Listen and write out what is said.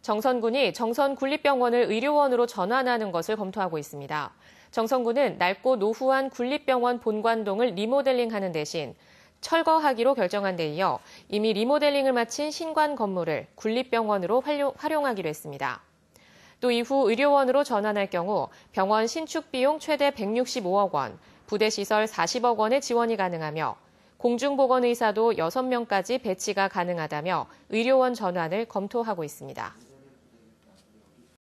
정선군이 정선군립병원을 의료원으로 전환하는 것을 검토하고 있습니다. 정선군은 낡고 노후한 군립병원 본관동을 리모델링하는 대신 철거하기로 결정한 데 이어 이미 리모델링을 마친 신관 건물을 군립병원으로 활용하기로 했습니다. 또 이후 의료원으로 전환할 경우 병원 신축 비용 최대 165억 원, 부대시설 40억 원의 지원이 가능하며 공중보건의사도 6명까지 배치가 가능하다며 의료원 전환을 검토하고 있습니다.